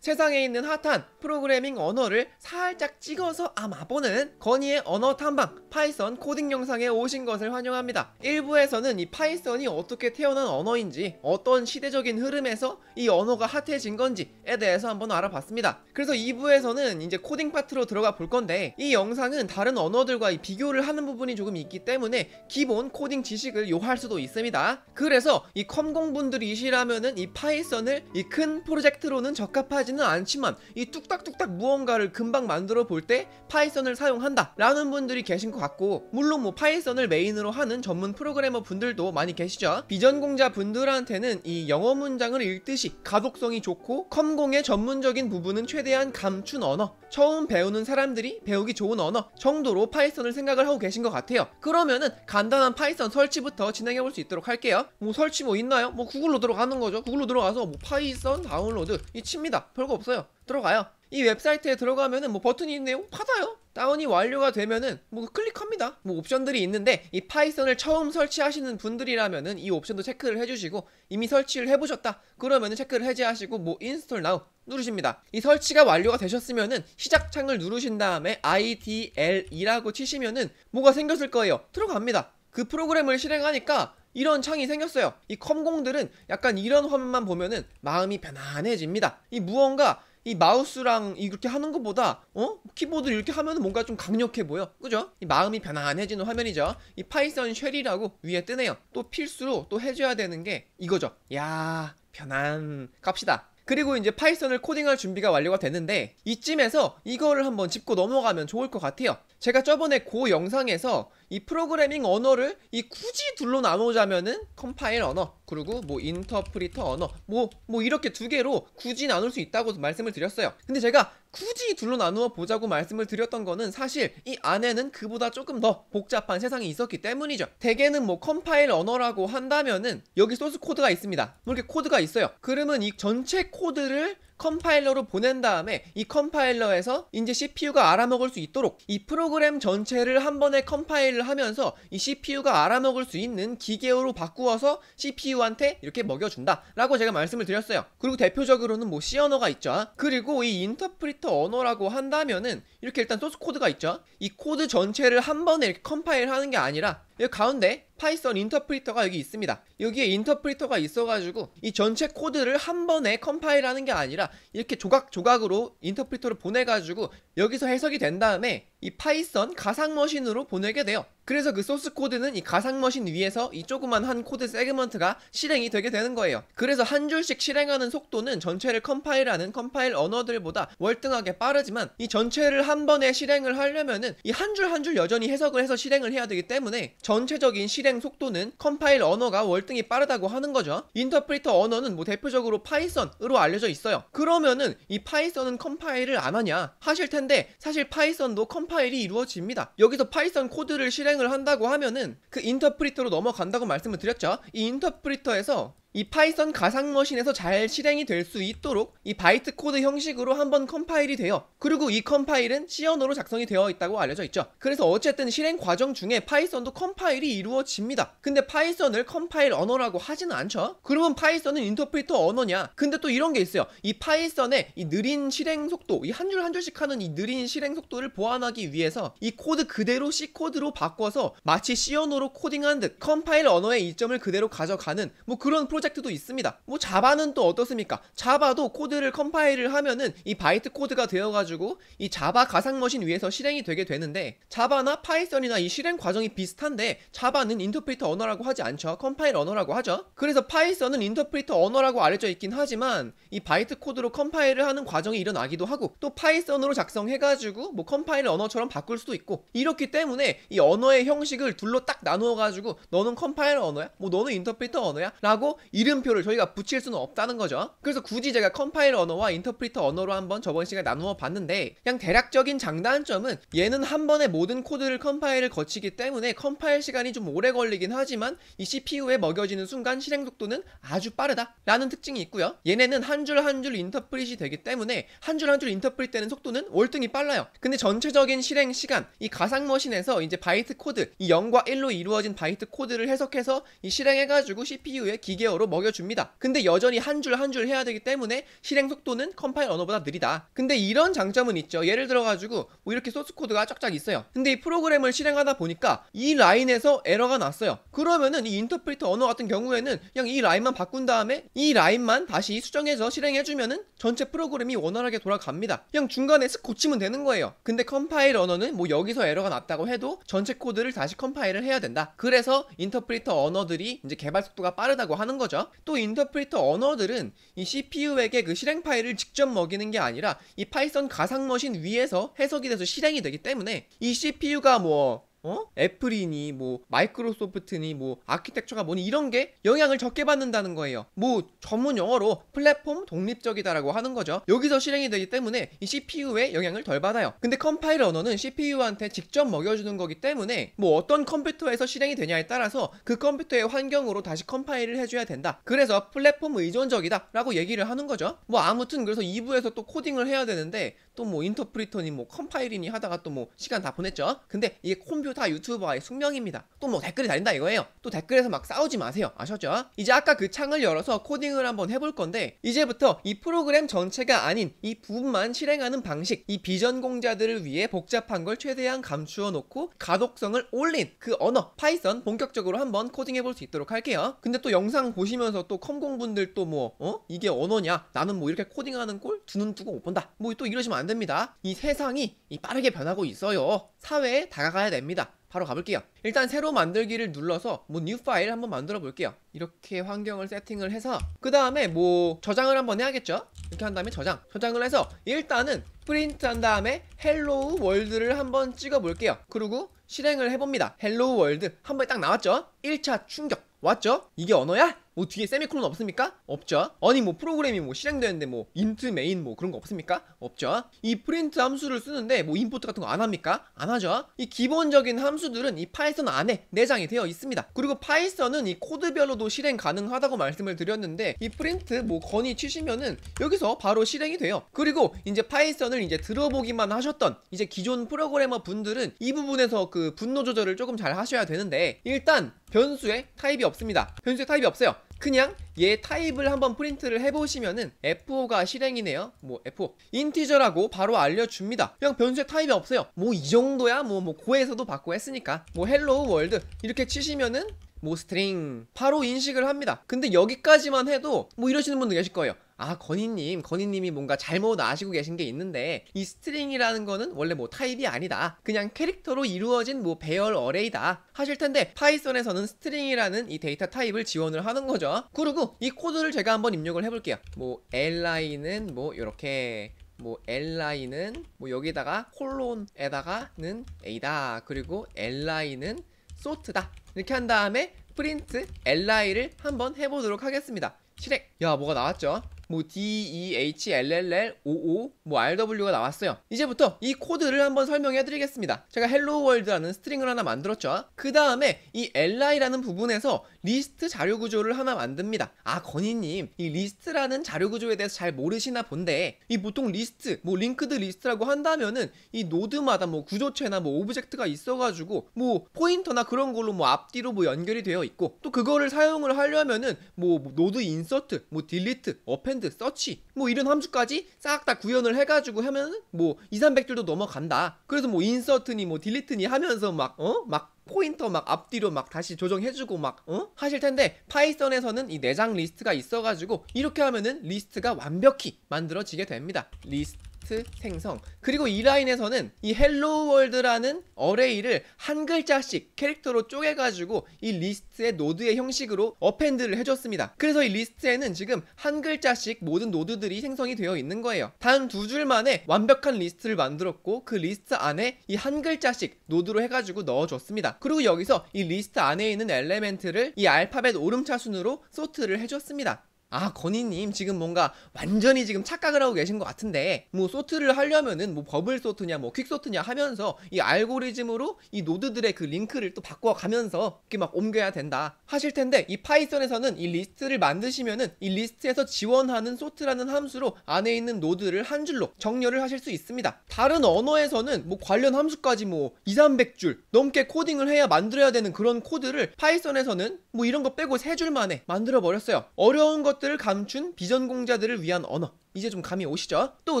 세상에 있는 핫한 프로그래밍 언어를 살짝 찍어서 아마보는 건희의 언어 탐방 파이썬 코딩 영상에 오신 것을 환영합니다. 1부에서는 이 파이썬이 어떻게 태어난 언어인지 어떤 시대적인 흐름에서 이 언어가 핫해진 건지에 대해서 한번 알아봤습니다. 그래서 2부에서는 이제 코딩 파트로 들어가 볼 건데 이 영상은 다른 언어들과 비교를 하는 부분이 조금 있기 때문에 기본 코딩 지식을 요할 수도 있습니다. 그래서 이 컴공분들이시라면은 이 파이썬을 이 큰 프로젝트로는 적합하지 가지는 않지만 이 뚝딱뚝딱 무언가를 금방 만들어 볼 때 파이썬을 사용한다 라는 분들이 계신 것 같고 물론 뭐 파이썬을 메인으로 하는 전문 프로그래머 분들도 많이 계시죠 비전공자 분들한테는 이 영어 문장을 읽듯이 가독성이 좋고 컴공의 전문적인 부분은 최대한 감춘 언어 처음 배우는 사람들이 배우기 좋은 언어 정도로 파이썬을 생각을 하고 계신 것 같아요 그러면은 간단한 파이썬 설치부터 진행해 볼 수 있도록 할게요 뭐 설치 뭐 있나요? 뭐 구글로 들어가는 거죠 구글로 들어가서 뭐 파이썬 다운로드 이 칩니다 별거 없어요 들어가요 이 웹사이트에 들어가면은 뭐 버튼이 있네요 받아요 다운이 완료가 되면은 뭐 클릭합니다 뭐 옵션들이 있는데 이 파이썬을 처음 설치하시는 분들이라면은 이 옵션도 체크를 해주시고 이미 설치를 해보셨다 그러면은 체크를 해제하시고 뭐 인스톨 나우 누르십니다 이 설치가 완료가 되셨으면은 시작 창을 누르신 다음에 idl이라고 치시면은 뭐가 생겼을 거예요 들어갑니다 그 프로그램을 실행하니까 이런 창이 생겼어요 이 컴공들은 약간 이런 화면만 보면은 마음이 편안해집니다 이 무언가 이 마우스랑 이렇게 하는 것보다 어? 키보드 이렇게 하면 뭔가 좀 강력해 보여 그죠? 이 마음이 편안해지는 화면이죠 이 파이썬 쉘이라고 위에 뜨네요 또 필수로 또 해줘야 되는 게 이거죠 야 편안 갑시다 그리고 이제 파이썬을 코딩할 준비가 완료가 됐는데 이쯤에서 이거를 한번 짚고 넘어가면 좋을 것 같아요 제가 저번에 고 영상에서 이 프로그래밍 언어를 이 굳이 둘로 나누자면은 컴파일 언어 그리고 뭐 인터프리터 언어 뭐뭐 뭐 이렇게 두 개로 굳이 나눌 수 있다고 말씀을 드렸어요 근데 제가 굳이 둘로 나누어 보자고 말씀을 드렸던 거는 사실 이 안에는 그보다 조금 더 복잡한 세상이 있었기 때문이죠 대개는 뭐 컴파일 언어라고 한다면은 여기 소스 코드가 있습니다 뭐 이렇게 코드가 있어요 그러면 이 전체 코드를 컴파일러로 보낸 다음에 이 컴파일러에서 이제 CPU가 알아먹을 수 있도록 이 프로그램 전체를 한 번에 컴파일을 하면서 이 CPU가 알아먹을 수 있는 기계어로 바꾸어서 CPU한테 이렇게 먹여준다 라고 제가 말씀을 드렸어요 그리고 대표적으로는 뭐 C 언어가 있죠 그리고 이 인터프리터 언어라고 한다면은 이렇게 일단 소스 코드가 있죠 이 코드 전체를 한 번에 이렇게 컴파일 하는 게 아니라 여기 가운데 파이썬 인터프리터가 여기 있습니다 여기에 인터프리터가 있어가지고 이 전체 코드를 한 번에 컴파일하는 게 아니라 이렇게 조각조각으로 인터프리터를 보내가지고 여기서 해석이 된 다음에 이 파이썬 가상머신으로 보내게 돼요 그래서 그 소스 코드는 이 가상머신 위에서 이 조그만 한 코드 세그먼트가 실행이 되게 되는 거예요 그래서 한 줄씩 실행하는 속도는 전체를 컴파일하는 컴파일 언어들보다 월등하게 빠르지만 이 전체를 한 번에 실행을 하려면은 이 한 줄 한 줄 여전히 해석을 해서 실행을 해야 되기 때문에 전체적인 실행 속도는 컴파일 언어가 월등히 빠르다고 하는 거죠 인터프리터 언어는 뭐 대표적으로 파이썬으로 알려져 있어요 그러면은 이 파이썬은 컴파일을 안 하냐 하실 텐데 사실 파이썬도 컴 파일이 이루어집니다. 여기서 파이썬 코드를 실행을 한다고 하면은 그 인터프리터로 넘어간다고 말씀을 드렸죠. 이 인터프리터에서 이 파이썬 가상머신에서 잘 실행이 될 수 있도록 이 바이트 코드 형식으로 한번 컴파일이 되어 그리고 이 컴파일은 C 언어로 작성이 되어 있다고 알려져 있죠 그래서 어쨌든 실행 과정 중에 파이썬도 컴파일이 이루어집니다 근데 파이썬을 컴파일 언어라고 하지는 않죠 그러면 파이썬은 인터프리터 언어냐 근데 또 이런 게 있어요 이 파이썬의 이 느린 실행 속도 이 한 줄 한 줄씩 하는 이 느린 실행 속도를 보완하기 위해서 이 코드 그대로 C 코드로 바꿔서 마치 C 언어로 코딩한 듯 컴파일 언어의 이점을 그대로 가져가는 뭐 그런 프로 프로젝트도 있습니다 뭐 자바는 또 어떻습니까 자바도 코드를 컴파일을 하면은 이 바이트 코드가 되어가지고 이 자바 가상머신 위에서 실행이 되게 되는데 자바나 파이썬이나 이 실행 과정이 비슷한데 자바는 인터프리터 언어라고 하지 않죠 컴파일 언어라고 하죠 그래서 파이썬은 인터프리터 언어라고 알려져 있긴 하지만 이 바이트 코드로 컴파일을 하는 과정이 일어나기도 하고 또 파이썬으로 작성해가지고 뭐 컴파일 언어처럼 바꿀 수도 있고 이렇기 때문에 이 언어의 형식을 둘로 딱 나누어가지고 너는 컴파일 언어야? 뭐 너는 인터프리터 언어야? 라고 이름표를 저희가 붙일 수는 없다는 거죠. 그래서 굳이 제가 컴파일 언어와 인터프리터 언어로 한번 저번 시간에 나누어 봤는데 그냥 대략적인 장단점은 얘는 한 번에 모든 코드를 컴파일을 거치기 때문에 컴파일 시간이 좀 오래 걸리긴 하지만 이 CPU에 먹여지는 순간 실행 속도는 아주 빠르다라는 특징이 있고요. 얘네는 한 줄 한 줄 인터프릿이 되기 때문에 한 줄 한 줄 인터프릿 되는 속도는 월등히 빨라요. 근데 전체적인 실행 시간 이 가상 머신에서 이제 바이트 코드 이 0과 1로 이루어진 바이트 코드를 해석해서 이 실행해가지고 CPU에 기계어로 언어로 먹여줍니다. 근데 여전히 한줄 한줄 한 줄 해야 되기 때문에 실행 속도는 컴파일 언어보다 느리다. 근데 이런 장점은 있죠. 예를 들어가지고 뭐 이렇게 소스 코드가 쫙쫙 있어요. 근데 이 프로그램을 실행하다 보니까 이 라인에서 에러가 났어요. 그러면은 이 인터프리터 언어 같은 경우에는 그냥 이 라인만 바꾼 다음에 이 라인만 다시 수정해서 실행해주면은 전체 프로그램이 원활하게 돌아갑니다. 그냥 중간에 쓱 고치면 되는 거예요. 근데 컴파일 언어는 뭐 여기서 에러가 났다고 해도 전체 코드를 다시 컴파일을 해야 된다. 그래서 인터프리터 언어들이 이제 개발 속도가 빠르다고 하는 거죠. 거죠. 또 인터프리터 언어들은 이 CPU에게 그 실행 파일을 직접 먹이는 게 아니라 이 파이썬 가상머신 위에서 해석이 돼서 실행이 되기 때문에 이 CPU가 뭐 어? 애플이니 뭐 마이크로소프트니 뭐 아키텍처가 뭐니 이런 게 영향을 적게 받는다는 거예요. 뭐 전문 용어로 플랫폼 독립적이다라고 하는 거죠. 여기서 실행이 되기 때문에 이 c p u 에 영향을 덜 받아요. 근데 컴파일 언어는 CPU한테 직접 먹여주는 거기 때문에 뭐 어떤 컴퓨터에서 실행이 되냐에 따라서 그 컴퓨터의 환경으로 다시 컴파일을 해줘야 된다. 그래서 플랫폼 의존적이다라고 얘기를 하는 거죠. 뭐 아무튼 그래서 2부에서 또 코딩을 해야 되는데 또뭐 인터프리터니 뭐 컴파일이니 하다가 또 뭐 시간 다 보냈죠. 근데 이게 컴퓨터 유튜버의 숙명입니다. 또 뭐 댓글이 달린다 이거예요. 또 댓글에서 막 싸우지 마세요. 아셨죠? 이제 아까 그 창을 열어서 코딩을 한번 해볼 건데 이제부터 이 프로그램 전체가 아닌 이 부분만 실행하는 방식, 이 비전공자들을 위해 복잡한 걸 최대한 감추어 놓고 가독성을 올린 그 언어 파이썬 본격적으로 한번 코딩해 볼 수 있도록 할게요. 근데 또 영상 보시면서 또 컴공분들 또 뭐 어? 이게 언어냐? 나는 뭐 이렇게 코딩하는 꼴 두 눈두고못 본다. 뭐 또 이러시면 안 돼. 됩니다. 이 세상이 빠르게 변하고 있어요. 사회에 다가가야 됩니다. 바로 가볼게요. 일단 새로 만들기를 눌러서 뭐뉴 파일 한번 만들어 볼게요. 이렇게 환경을 세팅을 해서 그 다음에 뭐 저장을 한번 해야겠죠? 이렇게 한 다음에 저장. 저장을 해서 일단은 프린트 한 다음에 헬로우 월드를 한번 찍어 볼게요. 그리고 실행을 해봅니다. 헬로우 월드 한번딱 나왔죠? 1차 충격 왔죠? 이게 언어야? 뭐 뒤에 세미콜론 없습니까? 없죠. 아니 뭐 프로그램이 뭐 실행되는데 뭐 인트 메인 뭐 그런 거 없습니까? 없죠. 이 프린트 함수를 쓰는데 뭐 임포트 같은 거 안 합니까? 안 하죠. 이 기본적인 함수들은 이 파이썬 안에 내장이 되어 있습니다. 그리고 파이썬은 이 코드별로도 실행 가능하다고 말씀을 드렸는데 이 프린트 뭐 건이 치시면은 여기서 바로 실행이 돼요. 그리고 이제 파이썬을 이제 들어보기만 하셨던 이제 기존 프로그래머 분들은 이 부분에서 그 분노 조절을 조금 잘 하셔야 되는데 일단 변수에 타입이 없습니다. 변수에 타입이 없어요. 그냥 얘 타입을 한번 프린트를 해보시면은 F5가 실행이네요 뭐 F5 인티저라고 바로 알려줍니다 그냥 변수에 타입이 없어요 뭐 이 정도야 뭐뭐 뭐 고에서도 받고 했으니까 뭐 헬로우 월드 이렇게 치시면은 뭐 스트링 바로 인식을 합니다 근데 여기까지만 해도 뭐 이러시는 분도 계실 거예요 아 건희님 건희님이 뭔가 잘못 아시고 계신 게 있는데 이 스트링이라는 거는 원래 뭐 타입이 아니다 그냥 캐릭터로 이루어진 뭐 배열 어레이다 하실 텐데 파이썬에서는 스트링이라는 이 데이터 타입을 지원을 하는 거죠 그리고 이 코드를 제가 한번 입력을 해볼게요 뭐 li는 뭐 이렇게 뭐 li는 뭐 여기다가 콜론에다가는 a다 그리고 li는 sort다 이렇게 한 다음에 프린트 li를 한번 해보도록 하겠습니다 실행 야 뭐가 나왔죠 뭐 D, E, H, L, L, L, O, O, 뭐 R, W가 나왔어요. 이제부터 이 코드를 한번 설명해 드리겠습니다. 제가 hello w o r l d 라는 스트링을 하나 만들었죠. 그 다음에 이 LI라는 부분에서 리스트 자료 구조를 하나 만듭니다. 아, 건희님, 이 리스트라는 자료 구조에 대해서 잘 모르시나 본데, 이 보통 리스트, 뭐 링크드 리스트라고 한다면은 이 노드마다 뭐 구조체나 뭐 오브젝트가 있어가지고 뭐 포인터나 그런 걸로 뭐 앞뒤로 뭐 연결이 되어 있고 또 그거를 사용을 하려면은 뭐 노드 인서트, 뭐 딜리트, 어펜 커맨드, 서치 뭐 이런 함수까지 싹 다 구현을 해가지고 하면 뭐 2, 300줄도 넘어간다. 그래서 뭐 인서트니 뭐 딜리트니 하면서 막 어? 막 포인터 막 앞뒤로 막 다시 조정해주고 막 어? 하실 텐데 파이썬에서는 이 내장 리스트가 있어가지고 이렇게 하면은 리스트가 완벽히 만들어지게 됩니다. 리스트 텍스트 생성 그리고 이 라인에서는 이 헬로 월드라는 어레이를 한 글자씩 캐릭터로 쪼개가지고 이 리스트의 노드의 형식으로 어펜드를 해줬습니다 그래서 이 리스트에는 지금 한 글자씩 모든 노드들이 생성이 되어 있는 거예요 단 두 줄만에 완벽한 리스트를 만들었고 그 리스트 안에 이 한 글자씩 노드로 해가지고 넣어줬습니다 그리고 여기서 이 리스트 안에 있는 엘레멘트를 이 알파벳 오름차순으로 소트를 해줬습니다 아 건희님 지금 뭔가 완전히 지금 착각을 하고 계신 것 같은데 뭐 소트를 하려면은 뭐 버블 소트냐 뭐 퀵 소트냐 하면서 이 알고리즘으로 이 노드들의 그 링크를 또 바꿔가면서 이렇게 막 옮겨야 된다 하실 텐데 이 파이썬에서는 이 리스트를 만드시면은 이 리스트에서 지원하는 소트라는 함수로 안에 있는 노드를 한 줄로 정렬을 하실 수 있습니다 다른 언어에서는 뭐 관련 함수까지 뭐 2, 300줄 넘게 코딩을 해야 만들어야 되는 그런 코드를 파이썬에서는 뭐 이런 거 빼고 세줄 만에 만들어 버렸어요 어려운 것 것들을 감춘 비전공자들을 위한 언어 이제 좀 감이 오시죠? 또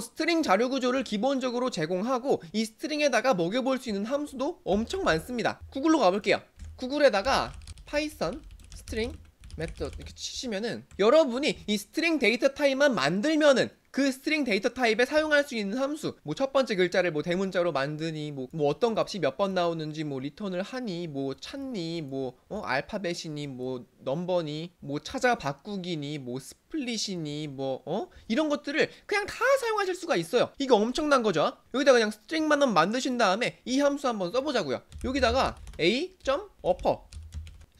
스트링 자료 구조를 기본적으로 제공하고 이 스트링에다가 먹여볼 수 있는 함수도 엄청 많습니다 구글로 가볼게요 구글에다가 파이썬 스트링 메터 이렇게 치시면은 여러분이 이 스트링 데이터 타입만 만들면은 그 스트링 데이터 타입에 사용할 수 있는 함수 뭐 첫 번째 글자를 뭐 대문자로 만드니 뭐, 뭐 어떤 값이 몇 번 나오는지 뭐 리턴을 하니 뭐 찾니 뭐 어, 알파벳이니 뭐 넘버니 뭐 찾아 바꾸기니 뭐 스플릿이니 뭐 어? 이런 것들을 그냥 다 사용하실 수가 있어요 이거 엄청난 거죠 여기다 그냥 스트링만 만드신 다음에 이 함수 한번 써보자고요 여기다가 a.upper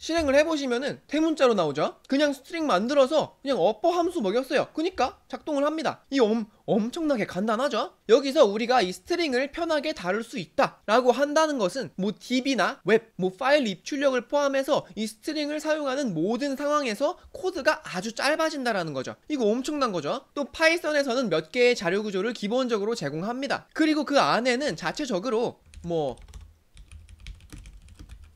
실행을 해보시면은 대문자로 나오죠 그냥 스트링 만들어서 그냥 어퍼 함수 먹였어요 그니까 작동을 합니다 이 엄, 엄청나게 간단하죠 여기서 우리가 이 스트링을 편하게 다룰 수 있다 라고 한다는 것은 뭐 DB나 웹, 뭐 파일 입출력을 포함해서 이 스트링을 사용하는 모든 상황에서 코드가 아주 짧아진다라는 거죠 이거 엄청난 거죠 또 파이썬에서는 몇 개의 자료 구조를 기본적으로 제공합니다 그리고 그 안에는 자체적으로 뭐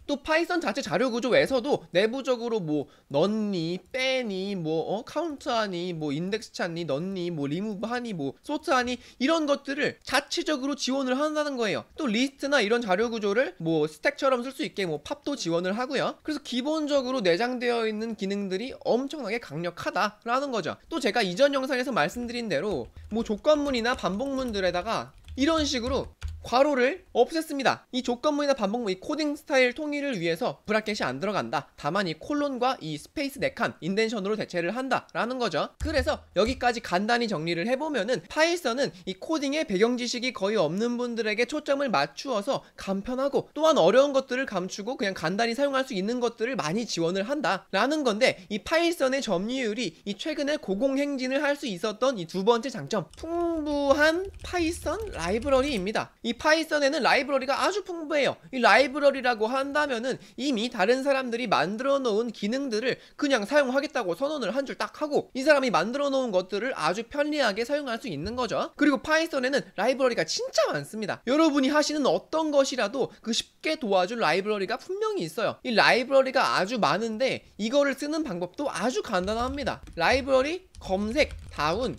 또 파이썬 자체 자료 구조에서도 내부적으로 뭐 넌니, 빼니, 뭐 어? 카운트하니, 뭐 인덱스 찾니, 넌니, 뭐 리무브하니, 뭐 소트하니 이런 것들을 자체적으로 지원을 한다는 거예요. 또 리스트나 이런 자료 구조를 뭐 스택처럼 쓸 수 있게 뭐 팝도 지원을 하고요. 그래서 기본적으로 내장되어 있는 기능들이 엄청나게 강력하다라는 거죠. 또 제가 이전 영상에서 말씀드린 대로 뭐 조건문이나 반복문들에다가 이런 식으로 괄호를 없앴습니다. 이 조건문이나 반복문이 코딩 스타일 통일을 위해서 브라켓이 안 들어간다. 다만 이 콜론과 이 스페이스 네칸 인덴션으로 대체를 한다라는 거죠. 그래서 여기까지 간단히 정리를 해보면은 파이썬은 이코딩의 배경 지식이 거의 없는 분들에게 초점을 맞추어서 간편하고 또한 어려운 것들을 감추고 그냥 간단히 사용할 수 있는 것들을 많이 지원을 한다라는 건데 이 파이썬의 점유율이 이 최근에 고공행진을 할 수 있었던 이 두 번째 장점 풍부한 파이썬 라이브러리입니다. 이 파이썬에는 라이브러리가 아주 풍부해요. 이 라이브러리라고 한다면은 이미 다른 사람들이 만들어 놓은 기능들을 그냥 사용하겠다고 선언을 한 줄 딱 하고 이 사람이 만들어 놓은 것들을 아주 편리하게 사용할 수 있는 거죠. 그리고 파이썬에는 라이브러리가 진짜 많습니다. 여러분이 하시는 어떤 것이라도 그 쉽게 도와줄 라이브러리가 분명히 있어요. 이 라이브러리가 아주 많은데 이거를 쓰는 방법도 아주 간단합니다. 라이브러리 검색, 다운,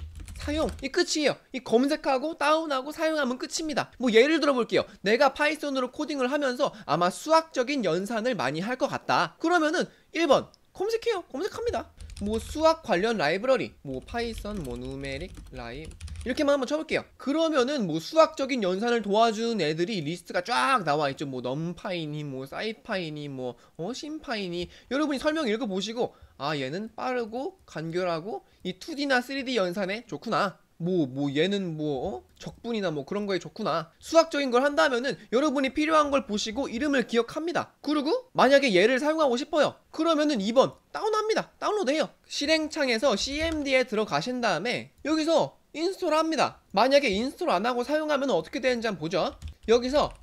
사용 이 끝이에요 이 검색하고 다운하고 사용하면 끝입니다 뭐 예를 들어 볼게요 내가 파이썬으로 코딩을 하면서 아마 수학적인 연산을 많이 할 것 같다 그러면은 1번 검색해요 검색합니다 뭐 수학 관련 라이브러리 뭐 파이썬 뭐 누메릭 라이 이렇게만 한번 쳐볼게요 그러면은 뭐 수학적인 연산을 도와주는 애들이 리스트가 쫙 나와있죠 뭐 넘파이니 뭐 사이파이니 뭐 어, 심파이니 여러분이 설명 읽어보시고 아 얘는 빠르고 간결하고 이 2D나 3D 연산에 좋구나 뭐뭐 뭐 얘는 뭐 어? 적분이나 뭐 그런 거에 좋구나 수학적인 걸 한다면은 여러분이 필요한 걸 보시고 이름을 기억합니다 그리고 만약에 얘를 사용하고 싶어요 그러면은 2번 다운합니다 다운로드해요 실행창에서 CMD에 들어가신 다음에 여기서 인스톨 합니다 만약에 인스톨 안하고 사용하면 어떻게 되는지 한번 보죠 여기서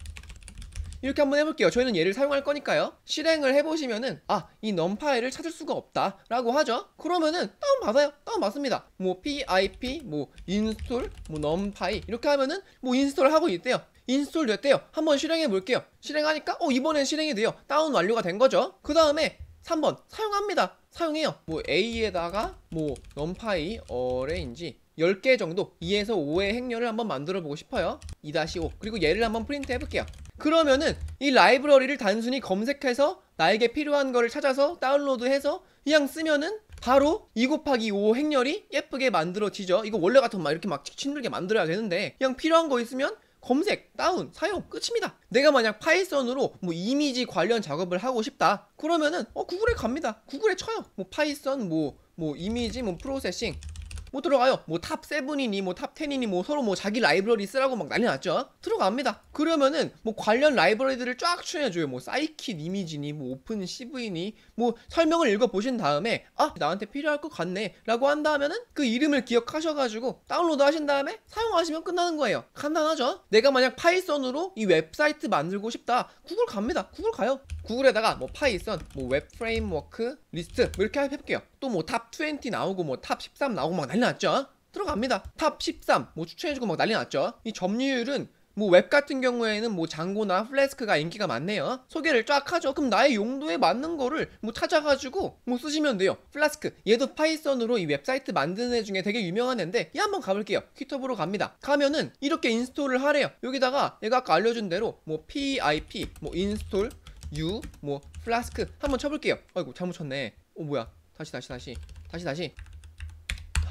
이렇게 한번 해볼게요 저희는 얘를 사용할 거니까요 실행을 해보시면은 아이 numpa를 찾을 수가 없다 라고 하죠 그러면은 다운받아요 다운받습니다 뭐 pip 뭐 install 뭐 numpy 이렇게 하면은 뭐 인스톨하고 을 있대요 인스톨 됐대요 한번 실행해 볼게요 실행하니까 어 이번엔 실행이 돼요 다운 완료가 된 거죠 그 다음에 3번 사용합니다 사용해요 뭐 A에다가 뭐 numpy arrange 10개 정도 2에서 5의 행렬을 한번 만들어 보고 싶어요 2-5 그리고 얘를 한번 프린트 해볼게요 그러면은 이 라이브러리를 단순히 검색해서 나에게 필요한 거를 찾아서 다운로드해서 그냥 쓰면은 바로 2 곱하기 5 행렬이 예쁘게 만들어지죠 이거 원래 같으면 막 이렇게 막 힘들게 만들어야 되는데 그냥 필요한 거 있으면 검색, 다운, 사용 끝입니다 내가 만약 파이썬으로 뭐 이미지 관련 작업을 하고 싶다 그러면은 어 구글에 갑니다 구글에 쳐요 뭐 파이썬 뭐뭐 뭐 이미지 뭐 프로세싱 못 뭐 들어가요. 뭐탑7이니뭐탑1 0이니뭐 서로 뭐 자기 라이브러리 쓰라고 막 난리 났죠. 들어갑니다. 그러면은 뭐 관련 라이브러리들을 쫙 추천해줘요. 뭐 사이킷 이미지니 뭐 오픈 CV니 뭐 설명을 읽어보신 다음에 아 나한테 필요할 것 같네 라고 한다면은그 이름을 기억하셔가지고 다운로드 하신 다음에 사용하시면 끝나는 거예요. 간단하죠? 내가 만약 파이썬으로 이 웹사이트 만들고 싶다. 구글 갑니다. 구글 가요. 구글에다가 뭐 파이썬, 뭐 웹 프레임워크, 리스트 뭐 이렇게 해볼게요. 또 뭐 탑 20 나오고 뭐 탑 13 나오고 막 난리 났죠. 들어갑니다. 탑 13, 뭐 추천해주고 막 난리 났죠. 이 점유율은 뭐 웹 같은 경우에는 뭐 장고나 플래스크가 인기가 많네요 소개를 쫙 하죠 그럼 나의 용도에 맞는 거를 뭐 찾아가지고 뭐 쓰시면 돼요 플라스크 얘도 파이썬으로 이 웹사이트 만드는 애 중에 되게 유명한 애인데 얘 한번 가볼게요 키터으로 갑니다 가면은 이렇게 인스톨을 하래요 여기다가 얘가 아까 알려준 대로 뭐 pip 뭐 인스톨 u 뭐 플라스크 한번 쳐볼게요 아이고 잘못 쳤네 어 뭐야 다시 다시 다시 다시 다시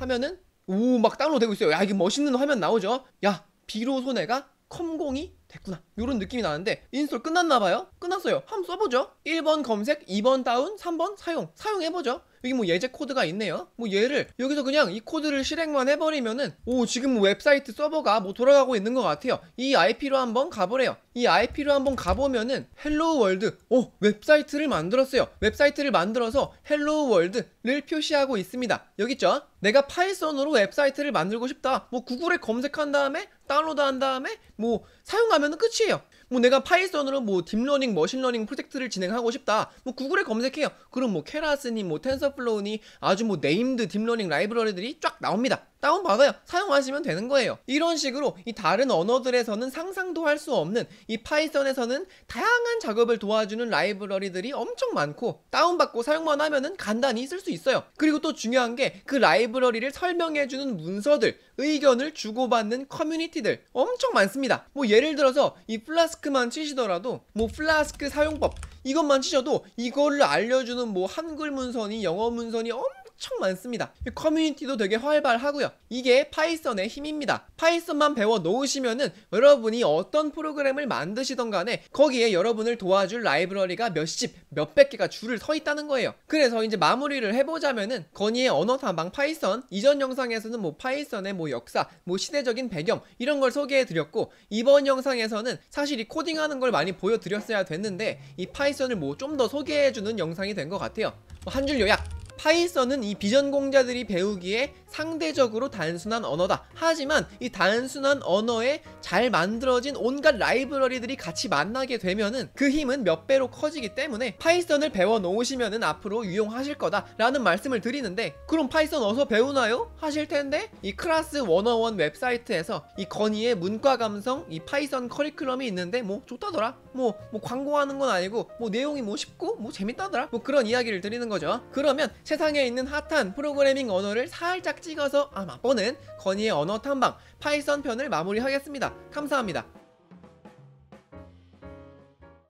하면은 오막 다운로드 되고 있어요 야 이게 멋있는 화면 나오죠 야 비로소 내가 컴공이 됐구나 이런 느낌이 나는데 인스톨 끝났나봐요? 끝났어요 한번 써보죠 1번 검색 2번 다운 3번 사용 사용해보죠 여기 뭐 예제 코드가 있네요 뭐 얘를 여기서 그냥 이 코드를 실행만 해버리면은 오 지금 웹사이트 서버가 뭐 돌아가고 있는 것 같아요 이 IP로 한번 가보래요 이 IP로 한번 가보면은 헬로우 월드 오 웹사이트를 만들었어요 웹사이트를 만들어서 헬로우 월드를 표시하고 있습니다 여기 있죠 내가 파이썬으로 웹사이트를 만들고 싶다 뭐 구글에 검색한 다음에 다운로드한 다음에 뭐사용하 하면 끝이에요 뭐 내가 파이썬으로 뭐 딥러닝, 머신러닝 프로젝트를 진행하고 싶다. 뭐 구글에 검색해요. 그럼 뭐 케라스니, 뭐 텐서플로우니 아주 뭐 네임드 딥러닝 라이브러리들이 쫙 나옵니다. 다운받아요. 사용하시면 되는 거예요. 이런 식으로 이 다른 언어들에서는 상상도 할 수 없는 이 파이썬에서는 다양한 작업을 도와주는 라이브러리들이 엄청 많고 다운받고 사용만 하면은 간단히 쓸 수 있어요. 그리고 또 중요한 게 그 라이브러리를 설명해주는 문서들, 의견을 주고받는 커뮤니티들 엄청 많습니다. 뭐 예를 들어서 이 플라스크만 치시더라도 뭐 플라스크 사용법 이것만 치셔도 이거를 알려주는 뭐 한글 문서니 영어 문서니 엄청 엄청 많습니다 커뮤니티도 되게 활발하고요 이게 파이썬의 힘입니다 파이썬만 배워 놓으시면은 여러분이 어떤 프로그램을 만드시던 간에 거기에 여러분을 도와줄 라이브러리가 몇십 몇백 개가 줄을 서 있다는 거예요 그래서 이제 마무리를 해보자면은 건희의 언어탐방 파이썬 이전 영상에서는 뭐 파이썬의 뭐 역사 뭐 시대적인 배경 이런 걸 소개해드렸고 이번 영상에서는 사실 이 코딩하는 걸 많이 보여드렸어야 됐는데 이 파이썬을 뭐 좀 더 소개해주는 영상이 된 것 같아요 뭐 한줄 요약 파이썬은 이 비전공자들이 배우기에 상대적으로 단순한 언어다. 하지만 이 단순한 언어에 잘 만들어진 온갖 라이브러리들이 같이 만나게 되면은 그 힘은 몇 배로 커지기 때문에 파이썬을 배워 놓으시면은 앞으로 유용하실 거다라는 말씀을 드리는데 그럼 파이썬 어서 배우나요? 하실 텐데 이 클라스 원어원 웹사이트에서 이 건의의 문과 감성 이 파이썬 커리큘럼이 있는데 뭐 좋다더라. 뭐뭐 뭐 광고하는 건 아니고 뭐 내용이 뭐 쉽고 뭐 재밌다더라. 뭐 그런 이야기를 드리는 거죠. 그러면 세상에 있는 핫한 프로그래밍 언어를 살짝 찍어서 아 맛보는 건이의 언어 탐방 파이썬 편을 마무리하겠습니다. 감사합니다.